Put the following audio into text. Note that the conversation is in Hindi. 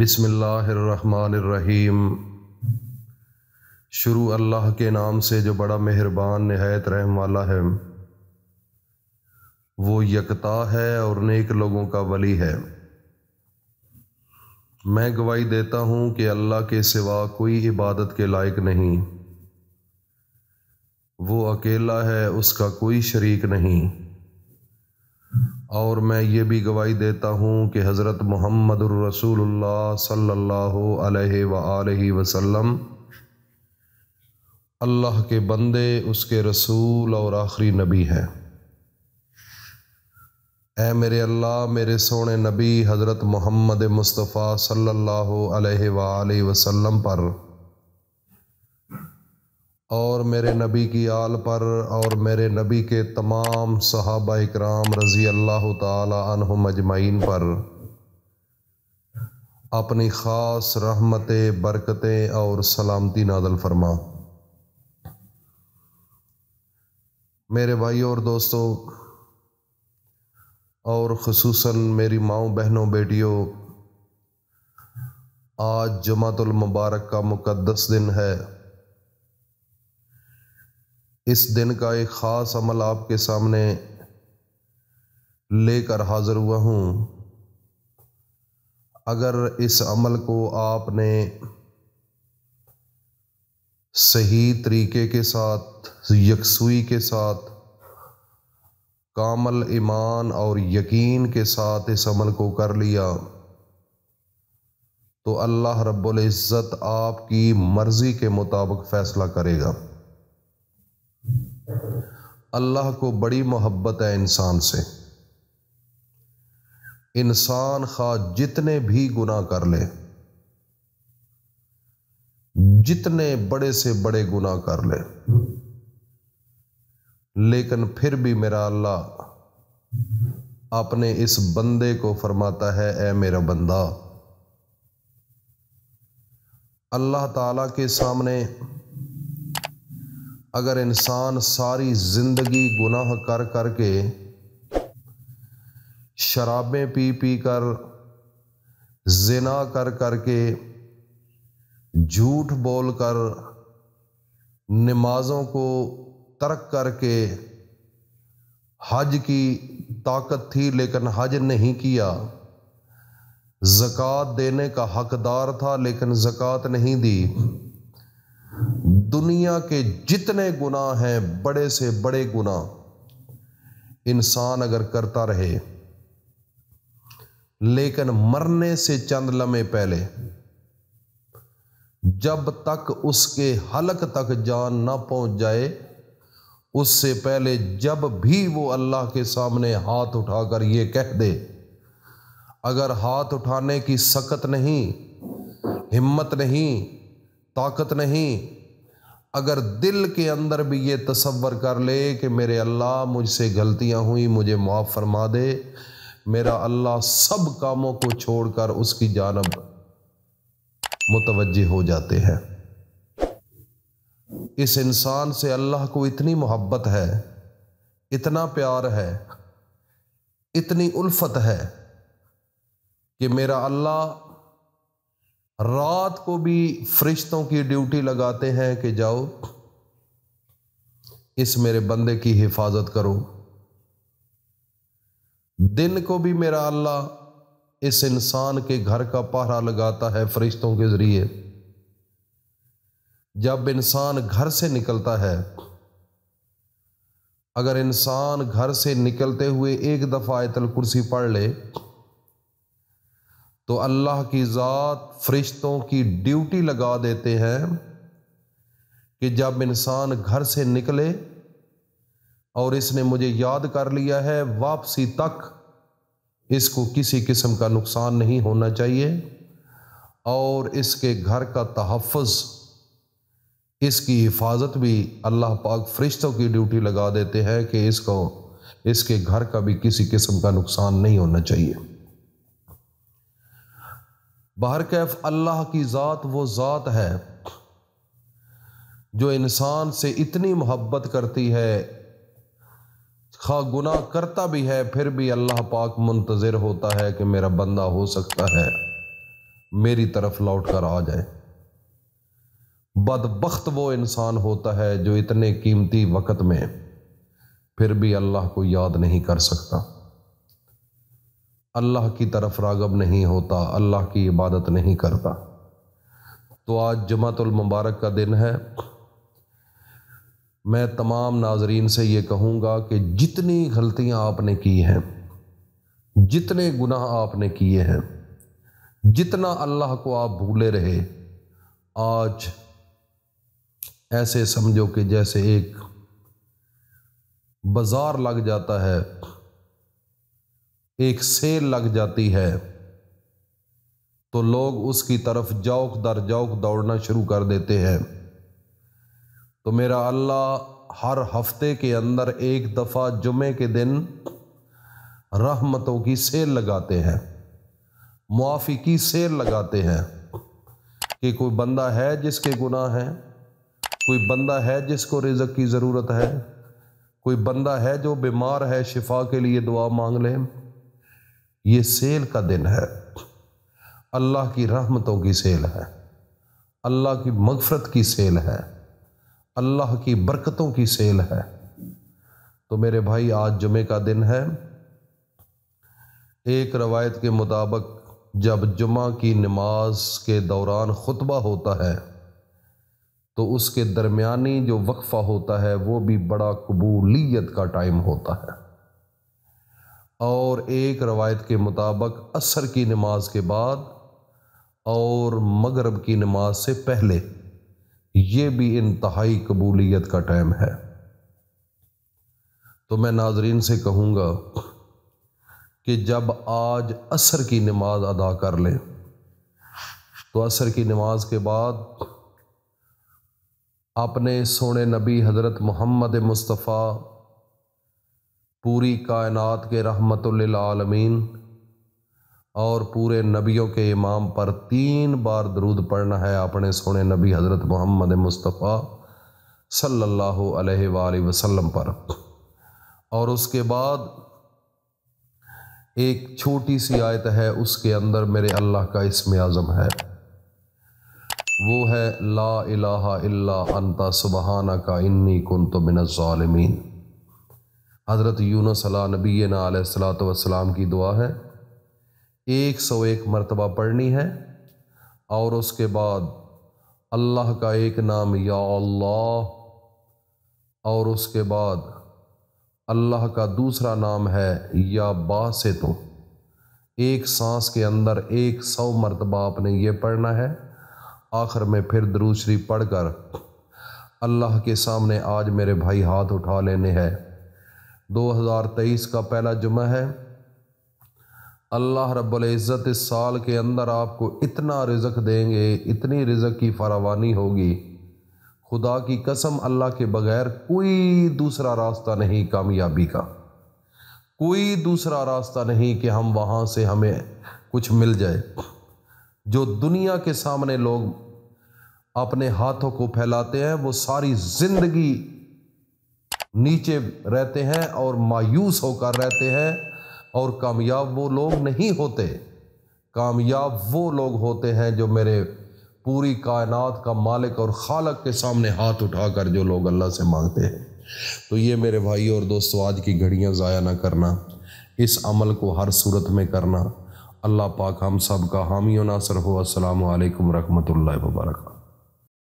बिसमीम शुरू अल्लाह के नाम से जो बड़ा मेहरबान नहायत रहम वाला है वो यकता है और नेक लोगों का वली है मैं गवाही देता हूँ कि अल्लाह के सिवा कोई इबादत के लायक नहीं वो अकेला है उसका कोई शरीक नहीं और मैं ये भी गवाही देता हूँ कि हज़रत मोहम्मद रसूलुल्लाह सल्लल्लाहु अलैहि वसल्लम अल्लाह के बंदे उसके रसूल और आखिरी नबी हैं ए मेरे अल्लाह मेरे सोने नबी हज़रत मोहम्मद मुस्तफ़ा सल्लल्लाहु अलैहि व वसल्लम पर और मेरे नबी की आल पर और मेरे नबी के तमाम सहाबा कराम रज़ी अल्लाह तहम अजमाइन पर अपनी ख़ास रहमतें बरकतें और सलामती नादल फरमा मेरे भाई और दोस्तों और खसूस मेरी माओ बहनों बेटियों आज जमातुल मुबारक का मुकद्दस दिन है इस दिन का एक ख़ास अमल आपके सामने लेकर हाज़िर हुआ हूँ अगर इस अमल को आपने सही तरीके के साथ यकसुई के साथ कामल ईमान और यकीन के साथ इस अमल को कर लिया तो अल्लाह रब्बुल इज़्ज़त आपकी मर्ज़ी के मुताबिक फ़ैसला करेगा अल्लाह को बड़ी मोहब्बत है इंसान से इंसान खा जितने भी गुना कर ले जितने बड़े से बड़े गुना कर ले लेकिन फिर भी मेरा अल्लाह अपने इस बंदे को फरमाता है ए मेरा बंदा अल्लाह ताला के सामने अगर इंसान सारी ज़िंदगी गुनाह कर कर के शराबें पी पी कर जिना कर कर के झूठ बोल कर नमाज़ों को तर्क करके हज की ताकत थी लेकिन हज नहीं किया जक़ात देने का हकदार था लेकिन ज़क़़त नहीं दी दुनिया के जितने गुनाह हैं बड़े से बड़े गुनाह इंसान अगर करता रहे लेकिन मरने से चंद लम्हे पहले जब तक उसके हलक तक जान ना पहुंच जाए उससे पहले जब भी वो अल्लाह के सामने हाथ उठाकर ये कह दे अगर हाथ उठाने की सकत नहीं हिम्मत नहीं ताकत नहीं अगर दिल के अंदर भी ये तस्वर कर ले कि मेरे अल्लाह मुझसे गलतियाँ हुई मुझे मुआफ फरमा दे मेरा अल्लाह सब कामों को छोड़कर उसकी जानब मुतवजह हो जाते हैं इस इंसान से अल्लाह को इतनी मोहब्बत है इतना प्यार है इतनी उल्फत है कि मेरा अल्लाह रात को भी फरिश्तों की ड्यूटी लगाते हैं कि जाओ इस मेरे बंदे की हिफाजत करो दिन को भी मेरा अल्लाह इस इंसान के घर का पहरा लगाता है फरिश्तों के जरिए जब इंसान घर से निकलता है अगर इंसान घर से निकलते हुए एक दफ़ा आयतल कुर्सी पढ़ ले तो अल्लाह की ज़ात फरिश्तों की ड्यूटी लगा देते हैं कि जब इंसान घर से निकले और इसने मुझे याद कर लिया है वापसी तक इसको किसी किस्म का नुकसान नहीं होना चाहिए और इसके घर का तहफ़ इसकी हिफाजत भी अल्लाह पाक फरिश्तों की ड्यूटी लगा देते हैं कि इसको इसके घर का भी किसी किस्म का नुकसान नहीं होना चाहिए बाहर कैफ अल्लाह की ज़ात वो ज़ात है जो इंसान से इतनी मोहब्बत करती है खा गुना करता भी है फिर भी अल्लाह पाक मुंतज़र होता है कि मेरा बंदा हो सकता है मेरी तरफ लौट कर आ जाए बदबخت वो इंसान होता है जो इतने कीमती वक्त में फिर भी अल्लाह को याद नहीं कर सकता अल्लाह की तरफ रागब नहीं होता अल्लाह की इबादत नहीं करता तो आज जमातुल मुबारक का दिन है मैं तमाम नाजरीन से ये कहूँगा कि जितनी गलतियाँ आपने की हैं जितने गुनाह आपने किए हैं जितना अल्लाह को आप भूले रहे आज ऐसे समझो कि जैसे एक बाज़ार लग जाता है एक सेल लग जाती है तो लोग उसकी तरफ जौक दर जौक दौड़ना शुरू कर देते हैं तो मेरा अल्लाह हर हफ्ते के अंदर एक दफ़ा जुमे के दिन रहमतों की सेल लगाते हैं मुआफ़ी की सेल लगाते हैं कि कोई बंदा है जिसके गुनाह हैं कोई बंदा है जिसको रिजक की ज़रूरत है कोई बंदा है जो बीमार है शिफा के लिए दुआ मांग लें ये सेल का दिन है अल्लाह की रहमतों की सेल है अल्लाह की मगफरत की सेल है अल्लाह की बरकतों की सेल है तो मेरे भाई आज जुमे का दिन है एक रवायत के मुताबिक जब जुमा की नमाज के दौरान खुतबा होता है तो उसके दरमियानी जो वक्फ़ा होता है वो भी बड़ा कबूलियत का टाइम होता है और एक रवायत के मुताबिक असर की नमाज के बाद और मगरब की नमाज से पहले ये भी इंतहाई कबूलियत का टाइम है तो मैं नाजरीन से कहूँगा कि जब आज असर की नमाज अदा कर लें तो असर की नमाज के बाद अपने सोने नबी हज़रत मोहम्मद मुस्तफ़ा पूरी कायनात के रहमतमीन और पूरे नबियों के इमाम पर तीन बार दरूद पढ़ना है अपने सोने नबी हज़रत मोहम्मद मुस्तफ़ा सल्लल्लाहु अलैहि वसल्लम पर और उसके बाद एक छोटी सी आयत है उसके अंदर मेरे अल्लाह का इसम आज़म है वो है ला इलाहा इल्ला अंता सुबहाना का इन्नी कुन तो मिनमीन हज़रत यून सला नबी सलात वसलाम की दुआ है एक सौ एक मरतबा पढ़नी है और उसके बाद अल्लाह का एक नाम या अल्लाह और उसके बाद अल्लाह का दूसरा नाम है या बा से तो एक सांस के अंदर एक सौ मरतबा आपने ये पढ़ना है आखिर में फिर द्रूशरी पढ़कर अल्लाह के सामने आज मेरे भाई हाथ उठा लेने हैं 2023 का पहला जुमा है अल्लाह रब्ज़त इस साल के अंदर आपको इतना रिज़क देंगे इतनी रिज़क की फरावानी होगी खुदा की कसम अल्लाह के बगैर कोई दूसरा रास्ता नहीं कामयाबी का कोई दूसरा रास्ता नहीं कि हम वहाँ से हमें कुछ मिल जाए जो दुनिया के सामने लोग अपने हाथों को फैलाते हैं वो सारी ज़िंदगी नीचे रहते हैं और मायूस होकर रहते हैं और कामयाब वो लोग नहीं होते कामयाब वो लोग होते हैं जो मेरे पूरी कायनात का मालिक और खालक के सामने हाथ उठाकर जो लोग अल्लाह से मांगते हैं तो ये मेरे भाई और दोस्तों आज की घड़ियाँ ज़ाया ना करना इस अमल को हर सूरत में करना अल्लाह पाक हम सब का हामी नासर हो असलकम ला वबरक